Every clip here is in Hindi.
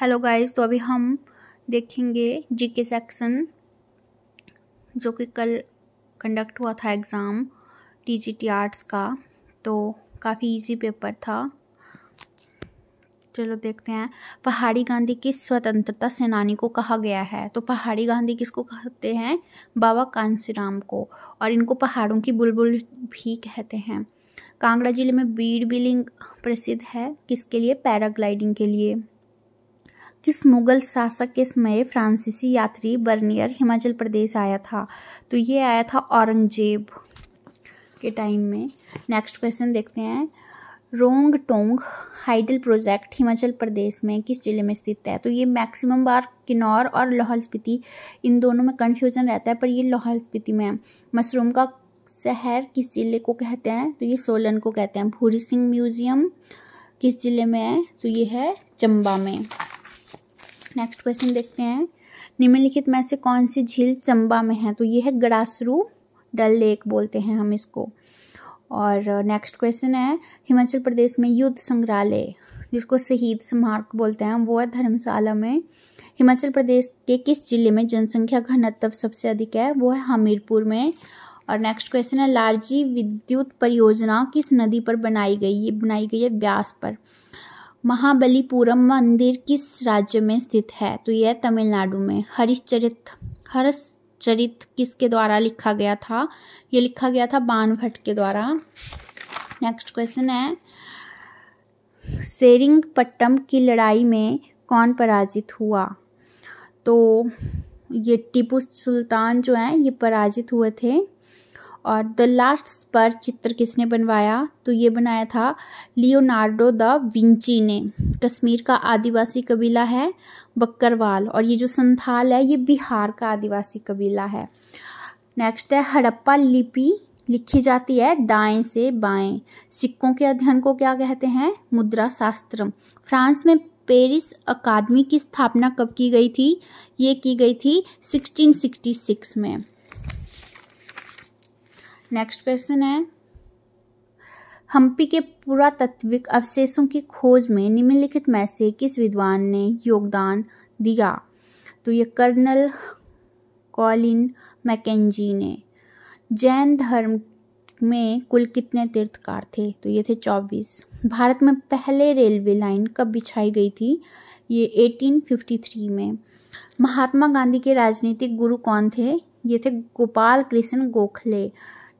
हेलो गाइस तो अभी हम देखेंगे जीके सेक्शन जो कि कल कंडक्ट हुआ था एग्ज़ाम टीजीटी आर्ट्स का तो काफ़ी इजी पेपर था चलो देखते हैं पहाड़ी गांधी किस स्वतंत्रता सेनानी को कहा गया है तो पहाड़ी गांधी किसको कहते हैं बाबा कांसीराम को और इनको पहाड़ों की बुलबुल भी कहते हैं कांगड़ा जिले में बीड़ बिलिंग प्रसिद्ध है किसके लिए पैराग्लाइडिंग के लिए किस मुग़ल शासक के समय फ्रांसीसी यात्री बर्नियर हिमाचल प्रदेश आया था तो ये आया था औरंगजेब के टाइम में नेक्स्ट क्वेश्चन देखते हैं Rongtong hydel project Himachal Pradesh में किस जिले में स्थित है तो ये मैक्सिमम बार किन्नौर और लाहौल स्पीति इन दोनों में कन्फ्यूजन रहता है पर ये लाहौल स्पीति में है मशरूम का शहर किस जिले को कहते हैं तो ये सोलन को कहते हैं भूरी सिंह म्यूज़ियम किस जिले में है तो ये है चंबा में नेक्स्ट क्वेश्चन देखते हैं निम्नलिखित में से कौन सी झील चंबा में है तो ये है गड़ासरू डल लेक बोलते हैं हम इसको और नेक्स्ट क्वेश्चन है हिमाचल प्रदेश में युद्ध संग्रहालय जिसको शहीद स्मारक बोलते हैं वो है धर्मशाला में हिमाचल प्रदेश के किस जिले में जनसंख्या घनत्व सबसे अधिक है वो है हमीरपुर में और नेक्स्ट क्वेश्चन है लार्जी विद्युत परियोजना किस नदी पर बनाई गई ये बनाई गई है ब्यास पर महाबलीपुरम मंदिर किस राज्य में स्थित है तो यह तमिलनाडु में हरिश्चरित हरश्चरित किसके द्वारा लिखा गया था ये लिखा गया था बान भट्ट के द्वारा नेक्स्ट क्वेश्चन है सेरिंगपट्टम की लड़ाई में कौन पराजित हुआ तो ये टीपू सुल्तान जो हैं ये पराजित हुए थे और द लास्ट स्पर चित्र किसने बनवाया तो ये बनाया था लियोनार्डो द विंची ने कश्मीर का आदिवासी कबीला है बकरवाल और ये जो संथाल है ये बिहार का आदिवासी कबीला है नेक्स्ट है हड़प्पा लिपि लिखी जाती है दाएं से बाएं सिक्कों के अध्ययन को क्या कहते हैं मुद्रा शास्त्र फ्रांस में पेरिस अकादमी की स्थापना कब की गई थी ये की गई थी 1666 में नेक्स्ट क्वेश्चन है हम्पी के पुरातत्विक अवशेषों की खोज में निम्नलिखित में से किस विद्वान ने योगदान दिया तो ये कर्नल कॉलिन मैकेजी ने जैन धर्म में कुल कितने तीर्थकार थे तो ये थे चौबीस भारत में पहले रेलवे लाइन कब बिछाई गई थी ये 1853 में महात्मा गांधी के राजनीतिक गुरु कौन थे ये थे गोपाल कृष्ण गोखले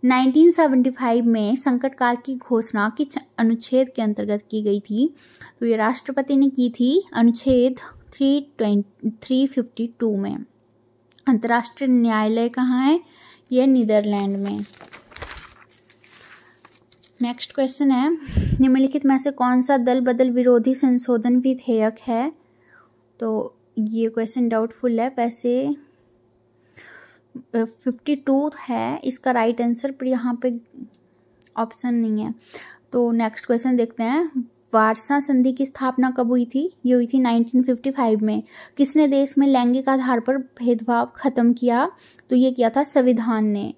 1975 में संकट काल की घोषणा किस अनुच्छेद के अंतर्गत की गई थी तो ये राष्ट्रपति ने की थी अनुच्छेद थ्री थ्री फिफ्टी टू में अंतर्राष्ट्रीय न्यायालय कहाँ है ये नीदरलैंड में नेक्स्ट क्वेश्चन है निम्नलिखित में से कौन सा दल बदल विरोधी संशोधन विधेयक है तो ये क्वेश्चन डाउटफुल है वैसे फिफ्टी टू है इसका राइट आंसर पर यहाँ पे ऑप्शन नहीं है तो नेक्स्ट क्वेश्चन देखते हैं वारसा संधि की स्थापना कब हुई थी ये हुई थी 1955 में किसने देश में लैंगिक आधार पर भेदभाव खत्म किया तो ये किया था संविधान ने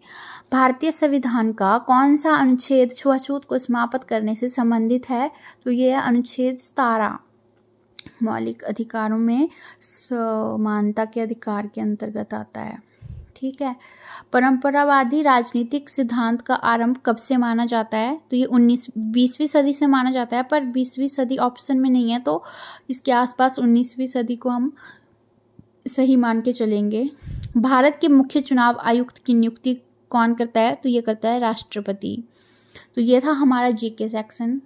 भारतीय संविधान का कौन सा अनुच्छेद छुआछूत को समाप्त करने से संबंधित है तो ये है अनुच्छेद सतारह मौलिक अधिकारों में समानता के अधिकार के अंतर्गत आता है ठीक है परंपरावादी राजनीतिक सिद्धांत का आरंभ कब से माना जाता है तो ये उन्नीस बीसवीं सदी से माना जाता है पर बीसवीं सदी ऑप्शन में नहीं है तो इसके आसपास उन्नीसवीं सदी को हम सही मान के चलेंगे भारत के मुख्य चुनाव आयुक्त की नियुक्ति कौन करता है तो ये करता है राष्ट्रपति तो ये था हमारा जी सेक्शन